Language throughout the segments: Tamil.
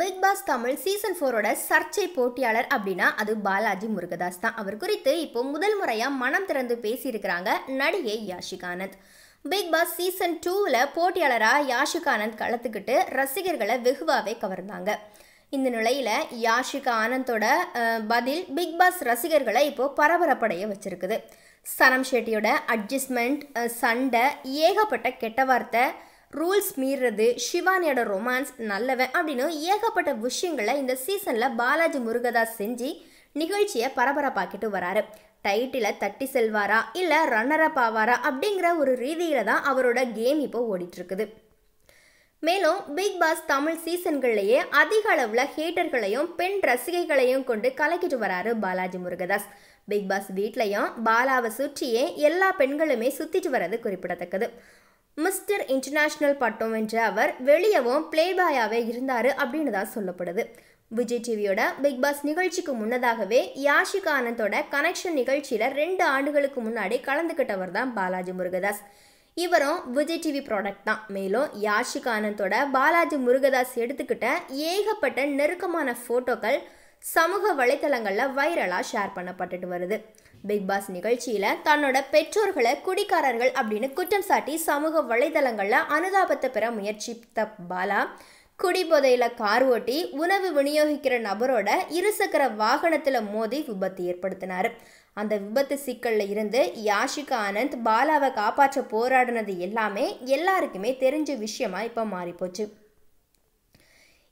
பிக் பாஸ் தமிழ் சீசன் ஃபோரோட சர்ச்சை போட்டியாளர் அப்படின்னா அது பாலாஜி முருகதாஸ் தான் அவர் குறித்து இப்போ முதல் முறையாக மனம் திறந்து பேசியிருக்கிறாங்க நடிகை யாஷிகானந்த் பிக் பாஸ் சீசன் டூவில் போட்டியாளராக யாஷிகானந்த் கலத்துக்கிட்டு ரசிகர்களை வெகுவாகவே கவர்ந்தாங்க இந்த நிலையில் யாஷிகா ஆனந்தோட பதில் பிக் பாஸ் ரசிகர்களை இப்போது பரபரப்படைய வச்சிருக்குது சனம் ஷெட்டியோட அட்ஜஸ்ட்மெண்ட் சண்டை ஏகப்பட்ட கெட்ட வார்த்தை ரூல்ஸ் மீறது சிவானியோட ரொமான்ஸ் நல்லவன் அப்படின்னு ஏகப்பட்ட விஷயங்களை இந்த சீசனில் பாலாஜி முருகதாஸ் செஞ்சு நிகழ்ச்சியை பரபரப்பாக்கிட்டு வராரு டைட்டில் தட்டி செல்வாரா இல்லை ரன்னரப் ஆவாரா அப்படிங்கிற ஒரு ரீதியில் தான் அவரோட கேம் இப்போ இருக்குது மேலும் பிக் பாஸ் தமிழ் சீசன்கள்லேயே அதிக அளவில் ஹேட்டர்களையும் பெண் ரசிகைகளையும் கொண்டு கலக்கிட்டு வராரு பாலாஜி முருகதாஸ் பிக் பாஸ் வீட்லையும் பாலாவை சுற்றியே எல்லா பெண்களுமே சுற்றிட்டு வர்றது குறிப்பிடத்தக்கது மிஸ்டர் இன்டர்நேஷ்னல் பட்டம் வென்ற அவர் வெளியவும் பிளேபாயாகவே இருந்தார் அப்படின்னு தான் சொல்லப்படுது விஜய் டிவியோட பிக் பாஸ் நிகழ்ச்சிக்கு முன்னதாகவே யாஷிகா ஆனந்தோட கனெக்ஷன் நிகழ்ச்சியில் ரெண்டு ஆண்டுகளுக்கு முன்னாடி கலந்துக்கிட்டவர் தான் பாலாஜி முருகதாஸ் இவரும் விஜய் டிவி ப்ராடக்ட் தான் மேலும் யாஷிகா ஆனந்தோட பாலாஜி முருகதாஸ் எடுத்துக்கிட்ட ஏகப்பட்ட நெருக்கமான ஃபோட்டோக்கள் சமூக வலைத்தளங்களில் வைரலாக ஷேர் பண்ணப்பட்டுட்டு வருது பிக் பாஸ் நிகழ்ச்சியில் தன்னோட பெற்றோர்களை குடிக்காரர்கள் அப்படின்னு குற்றம் சாட்டி சமூக வலைதளங்களில் அனுதாபத்தை பெற முயற்சித்த பாலா குடிபோதையில் கார் ஓட்டி உணவு விநியோகிக்கிற நபரோட இருசக்கர வாகனத்தில் மோதி விபத்து ஏற்படுத்தினார் அந்த விபத்து சிக்கலில் இருந்து யாஷிகா ஆனந்த் பாலாவை காப்பாற்ற போராடினது எல்லாமே எல்லாருக்குமே தெரிஞ்ச விஷயமா இப்போ மாறிப்போச்சு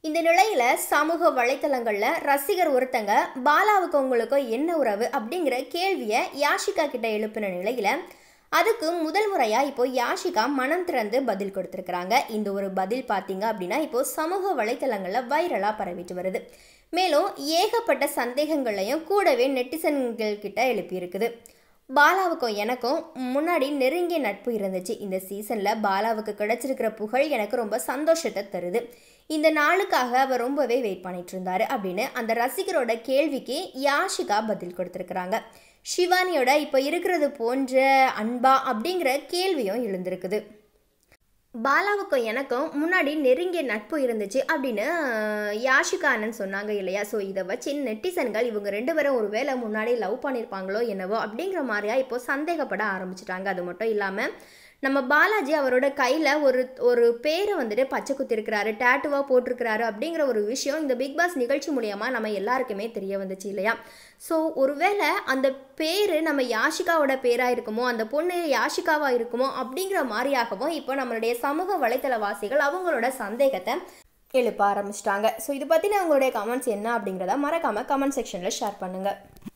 இந்த நிலையில சமூக வலைத்தளங்கள்ல ரசிகர் ஒருத்தங்க பாலாவுக்கு உங்களுக்கும் என்ன உறவு அப்படிங்கிற கேள்வியை யாஷிகா கிட்ட எழுப்பின நிலையில அதுக்கு முதல் முறையா இப்போ யாஷிகா மனம் திறந்து பதில் கொடுத்துருக்குறாங்க இந்த ஒரு பதில் பார்த்தீங்க அப்படின்னா இப்போ சமூக வலைத்தளங்களில் வைரலாக பரவிட்டு வருது மேலும் ஏகப்பட்ட சந்தேகங்களையும் கூடவே நெட்டிசன்கள் கிட்ட எழுப்பியிருக்குது பாலாவுக்கும் எனக்கும் முன்னாடி நெருங்கிய நட்பு இருந்துச்சு இந்த சீசனில் பாலாவுக்கு கிடச்சிருக்கிற புகழ் எனக்கு ரொம்ப சந்தோஷத்தை தருது இந்த நாளுக்காக அவர் ரொம்பவே வெயிட் பண்ணிட்டு இருந்தாரு அப்படின்னு அந்த ரசிகரோட கேள்விக்கு யாஷிகா பதில் கொடுத்துருக்குறாங்க சிவானியோட இப்போ இருக்கிறது போன்ற அன்பா அப்படிங்கிற கேள்வியும் எழுந்திருக்குது பாலாவுக்கும் எனக்கும் முன்னாடி நெருங்கிய நட்பு இருந்துச்சு அப்படின்னு யாஷிகானன் சொன்னாங்க இல்லையா ஸோ இதை வச்சு நெட்டிசன்கள் இவங்க ரெண்டு பேரும் ஒரு வேளை முன்னாடி லவ் பண்ணியிருப்பாங்களோ என்னவோ அப்படிங்கிற மாதிரியா இப்போ சந்தேகப்பட ஆரம்பிச்சிட்டாங்க அது மட்டும் இல்லாமல் நம்ம பாலாஜி அவரோட கையில் ஒரு ஒரு பேரை வந்துட்டு பச்சை குத்திருக்கிறாரு டேட்டுவாக போட்டிருக்கிறாரு அப்படிங்கிற ஒரு விஷயம் இந்த பிக் பாஸ் நிகழ்ச்சி மூலியமாக நம்ம எல்லாருக்குமே தெரிய வந்துச்சு இல்லையா ஸோ ஒருவேளை அந்த பேர் நம்ம யாஷிகாவோட பேராக இருக்குமோ அந்த பொண்ணு யாஷிகாவாக இருக்குமோ அப்படிங்கிற மாதிரியாகவும் இப்போ நம்மளுடைய சமூக வலைத்தளவாசிகள் அவங்களோட சந்தேகத்தை எழுப்ப ஆரம்பிச்சிட்டாங்க ஸோ இது பற்றின உங்களுடைய கமெண்ட்ஸ் என்ன அப்படிங்கிறத மறக்காமல் கமெண்ட் செக்ஷனில் ஷேர் பண்ணுங்கள்